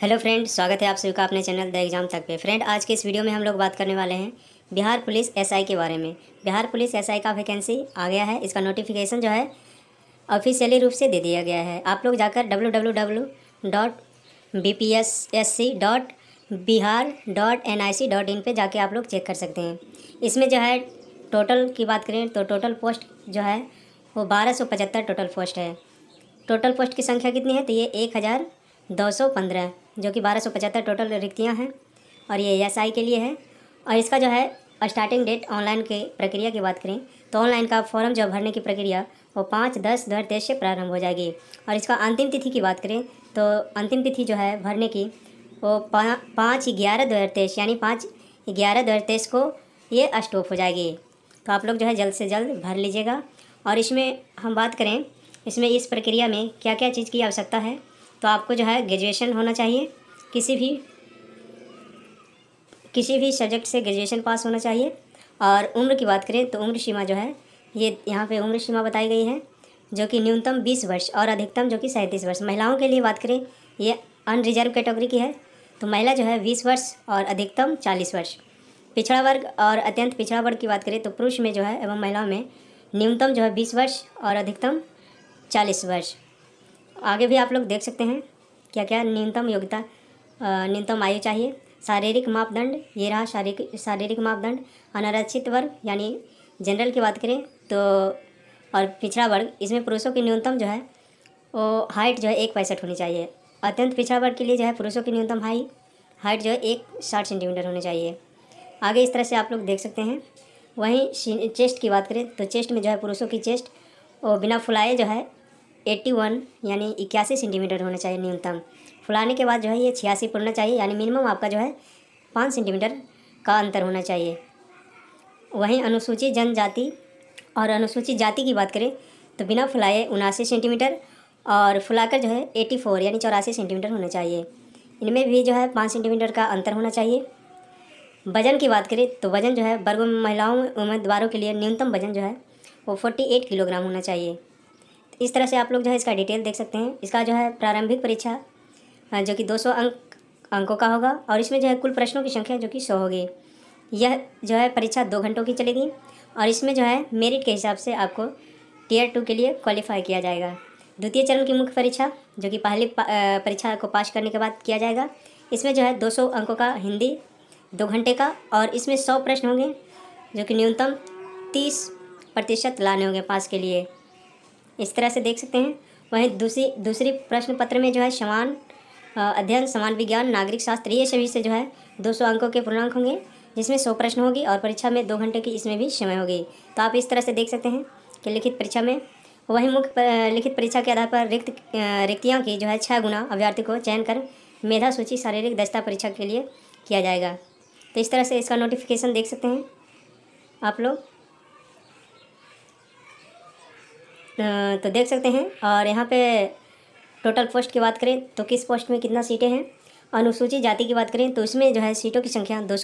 hello friend स्वागत है आप सभी का अपने चैनल द एग्जाम तक पे फ्रेंड आज के इस वीडियो में हम लोग बात करने वाले हैं बिहार पुलिस एसआई के बारे में बिहार पुलिस एसआई का वैकेंसी आ गया है इसका नोटिफिकेशन जो है ऑफिशियली रूप से दे दिया गया है आप लोग जाकर W W W dot B P S S C dot Bihar dot N I C dot in पर जाके आप लोग चेक कर सकते हैं इसमें जो है टोटल की बात करें तो टोटल पोस्ट जो है वो बारह सौ पचहत्तर टोटल पोस्ट है टोटल पोस्ट की संख्या कितनी है तो ये एक हज़ार 215 जो कि 1275 टोटल रिक्तियाँ हैं और ये एस के लिए है और इसका जो है स्टार्टिंग डेट ऑनलाइन के प्रक्रिया की बात करें तो ऑनलाइन का फॉर्म जो भरने की प्रक्रिया वो पाँच दस दो हज़ार तेईस से प्रारंभ हो जाएगी और इसका अंतिम तिथि की बात करें तो अंतिम तिथि जो है भरने की वो पाँच ग्यारह दो हज़ार तेईस यानी पाँच ग्यारह दो हज़ार तेईस को ये स्टॉप हो जाएगी तो आप लोग जो है जल्द से जल्द भर लीजिएगा और इसमें हम बात करें इसमें इस प्रक्रिया में क्या क्या चीज़ की आवश्यकता है तो आपको जो है ग्रेजुएशन होना चाहिए किसी भी किसी भी सब्जेक्ट से ग्रेजुएशन पास होना चाहिए और उम्र की बात करें तो उम्र सीमा जो है ये यहाँ पे उम्र सीमा बताई गई है जो कि न्यूनतम बीस वर्ष और अधिकतम जो कि सैंतीस वर्ष महिलाओं के लिए बात करें ये अनरिजर्व कैटेगरी की है तो महिला जो है बीस वर्ष और अधिकतम चालीस वर्ष पिछड़ा वर्ग और अत्यंत पिछड़ा वर्ग की बात करें तो पुरुष में जो है एवं महिलाओं में न्यूनतम जो है बीस वर्ष और अधिकतम चालीस वर्ष आगे भी आप लोग देख सकते हैं क्या क्या न्यूनतम योग्यता न्यूनतम आयु चाहिए शारीरिक मापदंड ये रहा शारीरिक शारीरिक मापदंड अनारक्षित वर्ग यानी जनरल की बात करें तो और पिछड़ा वर्ग इसमें पुरुषों की न्यूनतम जो है वो हाइट जो है एक पैंसठ होनी चाहिए अत्यंत पिछड़ा वर्ग के लिए जो है पुरुषों की न्यूनतम हाई हाइट जो है एक साठ सेंटीमीटर होनी चाहिए आगे इस तरह से आप लोग देख सकते हैं वहीं चेस्ट की बात करें तो चेस्ट में जो है पुरुषों की चेस्ट और बिना फुलाए जो है एट्टी वन यानी इक्यासी सेंटीमीटर होना चाहिए न्यूनतम फुलाने के बाद जो है ये छियासी पर होना चाहिए यानी मिनिमम आपका जो है पाँच सेंटीमीटर का अंतर होना चाहिए वहीं अनुसूचित जनजाति और अनुसूचित जाति की बात करें तो बिना फुलाए उनासी सेंटीमीटर और फुलाकर जो है एट्टी फोर यानी चौरासी सेंटीमीटर होना चाहिए इनमें भी जो है पाँच सेंटीमीटर का अंतर होना चाहिए वजन की बात करें तो वजन जो है वर्ग महिलाओं उम्मीदवारों के लिए न्यूनतम वजन जो है वो फोर्टी एट किलोग्राम होना चाहिए इस तरह से आप लोग जो है इसका डिटेल देख सकते हैं इसका जो है प्रारंभिक परीक्षा जो कि 200 अंक अंकों का होगा और इसमें जो है कुल प्रश्नों की संख्या जो कि सौ होगी यह जो है परीक्षा दो घंटों की चलेगी और इसमें जो है मेरिट के हिसाब से आपको टीयर टू के लिए क्वालिफाई किया जाएगा द्वितीय चरण की मुख्य परीक्षा जो कि पहली परीक्षा को पास करने के बाद किया जाएगा इसमें जो है दो अंकों का हिंदी दो घंटे का और इसमें सौ प्रश्न होंगे जो कि न्यूनतम तीस प्रतिशत लाने होंगे पास के लिए इस तरह से देख सकते हैं वहीं दूसरी दूसरी प्रश्न पत्र में जो है समान अध्ययन समान विज्ञान नागरिक शास्त्र ये सभी से जो है 200 अंकों के पूर्णांक होंगे जिसमें 100 प्रश्न होगी और परीक्षा में दो घंटे की इसमें भी समय होगी तो आप इस तरह से देख सकते हैं कि लिखित परीक्षा में वहीं मुख्य लिखित परीक्षा के आधार पर रिक्त रिक्तियाँ की जो है छः गुना अभ्यर्थी को चयन कर मेधा सूची शारीरिक दस्ता परीक्षा के लिए किया जाएगा तो इस तरह से इसका नोटिफिकेशन देख सकते हैं आप लोग तो देख सकते हैं और यहाँ पे टोटल पोस्ट की बात करें तो किस पोस्ट में कितना सीटें हैं अनुसूचित जाति की बात करें तो इसमें जो है सीटों की संख्या दो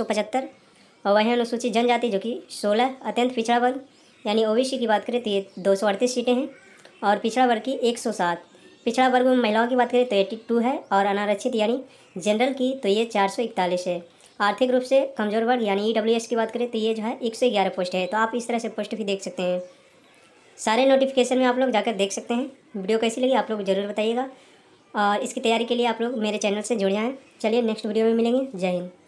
और वहीं अनुसूचित जनजाति जो कि सोलह अत्यंत पिछड़ा वर्ग यानी ओ की बात करें तो ये दो सीटें हैं और पिछड़ा वर्ग की एक पिछड़ा वर्ग में महिलाओं की बात करें तो एट्टी टू है और अनारक्षित यानी जनरल की तो ये चार सौ इकतालीस है आर्थिक रूप से कमज़ोर वर्ग यानी ई e की बात करें तो ये जो है एक सौ ग्यारह पोस्ट है तो आप इस तरह से पोस्ट भी देख सकते हैं सारे नोटिफिकेशन में आप लोग जाकर देख सकते हैं वीडियो कैसी लगी आप लोग ज़रूर बताइएगा और इसकी तैयारी के लिए आप लोग मेरे चैनल से जुड़े हैं चलिए नेक्स्ट वीडियो में मिलेंगे जय हिंद